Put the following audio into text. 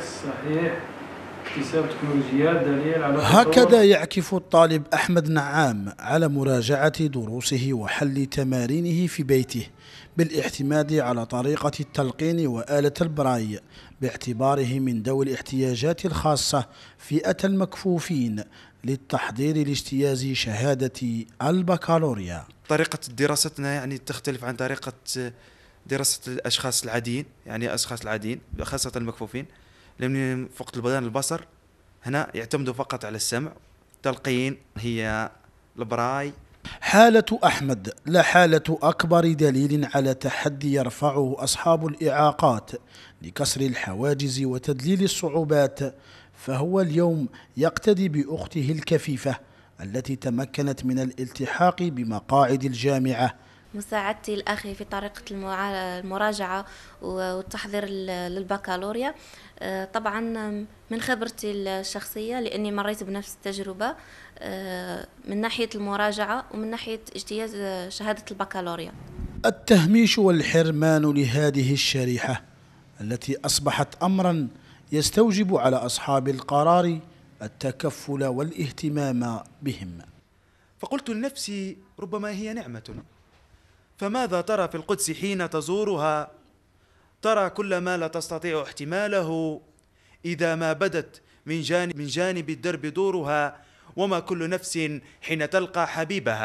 صحيح اكتساب تكنولوجيات دليل على هكذا يعكف الطالب أحمد نعام على مراجعة دروسه وحل تمارينه في بيته بالاعتماد على طريقة التلقين وآلة البراي باعتباره من ذوي الاحتياجات الخاصة فئة المكفوفين للتحضير لاجتياز شهادة البكالوريا طريقة دراستنا يعني تختلف عن طريقة دراسة الأشخاص العاديين يعني أشخاص العاديين خاصة المكفوفين لان فقد البدان البصر هنا يعتمدوا فقط على السمع تلقين هي البراي حالة أحمد لا حالة أكبر دليل على تحدي يرفعه أصحاب الإعاقات لكسر الحواجز وتدليل الصعوبات فهو اليوم يقتدي بأخته الكفيفة التي تمكنت من الالتحاق بمقاعد الجامعة مساعدتي لأخي في طريقة المراجعة والتحضير للبكالوريا آه، طبعا من خبرتي الشخصية لأني مريت بنفس التجربة آه، من ناحية المراجعة ومن ناحية اجتياز شهادة البكالوريا التهميش والحرمان لهذه الشريحة التي أصبحت أمرا يستوجب على أصحاب القرار التكفل والاهتمام بهم فقلت لنفسي ربما هي نعمة فماذا ترى في القدس حين تزورها ترى كل ما لا تستطيع احتماله اذا ما بدت من جانب, من جانب الدرب دورها وما كل نفس حين تلقى حبيبها